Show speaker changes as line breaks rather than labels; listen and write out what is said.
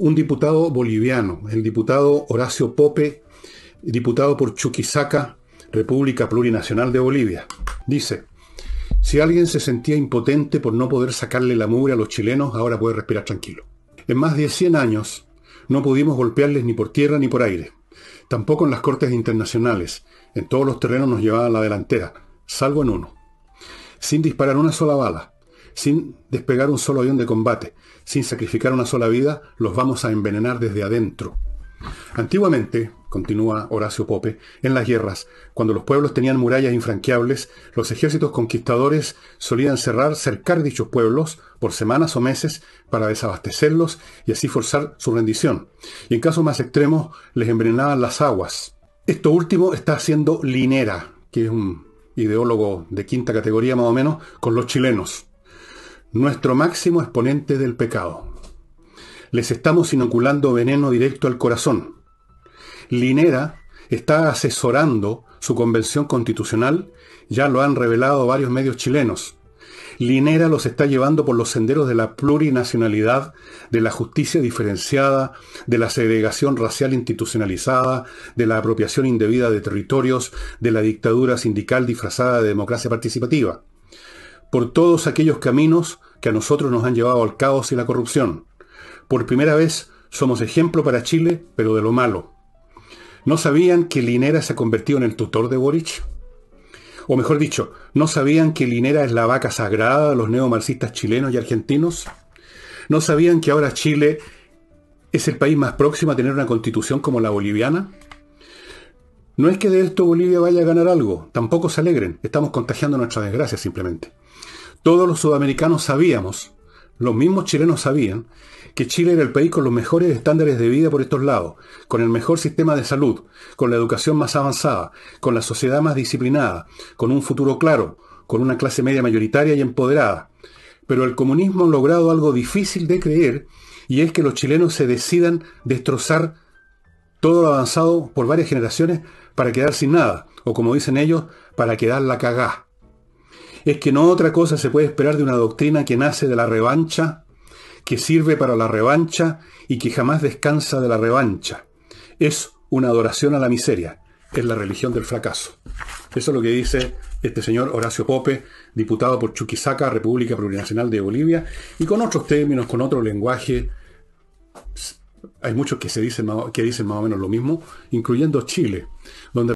un diputado boliviano, el diputado Horacio Pope, diputado por Chuquisaca, República Plurinacional de Bolivia. Dice, si alguien se sentía impotente por no poder sacarle la mugre a los chilenos, ahora puede respirar tranquilo. En más de 100 años no pudimos golpearles ni por tierra ni por aire, tampoco en las cortes internacionales. En todos los terrenos nos llevaban la delantera, salvo en uno. Sin disparar una sola bala, sin despegar un solo avión de combate, sin sacrificar una sola vida, los vamos a envenenar desde adentro. Antiguamente, continúa Horacio Pope, en las guerras, cuando los pueblos tenían murallas infranqueables, los ejércitos conquistadores solían cerrar, cercar dichos pueblos por semanas o meses para desabastecerlos y así forzar su rendición. Y en casos más extremos, les envenenaban las aguas. Esto último está haciendo Linera, que es un ideólogo de quinta categoría más o menos, con los chilenos nuestro máximo exponente del pecado. Les estamos inoculando veneno directo al corazón. Linera está asesorando su convención constitucional, ya lo han revelado varios medios chilenos. Linera los está llevando por los senderos de la plurinacionalidad, de la justicia diferenciada, de la segregación racial institucionalizada, de la apropiación indebida de territorios, de la dictadura sindical disfrazada de democracia participativa por todos aquellos caminos que a nosotros nos han llevado al caos y la corrupción. Por primera vez somos ejemplo para Chile, pero de lo malo. ¿No sabían que Linera se ha convertido en el tutor de Boric? O mejor dicho, ¿no sabían que Linera es la vaca sagrada de los neomarxistas chilenos y argentinos? ¿No sabían que ahora Chile es el país más próximo a tener una constitución como la boliviana? No es que de esto Bolivia vaya a ganar algo, tampoco se alegren, estamos contagiando nuestra desgracia simplemente. Todos los sudamericanos sabíamos, los mismos chilenos sabían, que Chile era el país con los mejores estándares de vida por estos lados, con el mejor sistema de salud, con la educación más avanzada, con la sociedad más disciplinada, con un futuro claro, con una clase media mayoritaria y empoderada. Pero el comunismo ha logrado algo difícil de creer y es que los chilenos se decidan destrozar todo avanzado por varias generaciones para quedar sin nada, o como dicen ellos, para quedar la cagá. Es que no otra cosa se puede esperar de una doctrina que nace de la revancha, que sirve para la revancha y que jamás descansa de la revancha. Es una adoración a la miseria, es la religión del fracaso. Eso es lo que dice este señor Horacio Pope, diputado por Chuquisaca, República Plurinacional de Bolivia, y con otros términos, con otro lenguaje hay muchos que, se dicen, que dicen más o menos lo mismo, incluyendo Chile, donde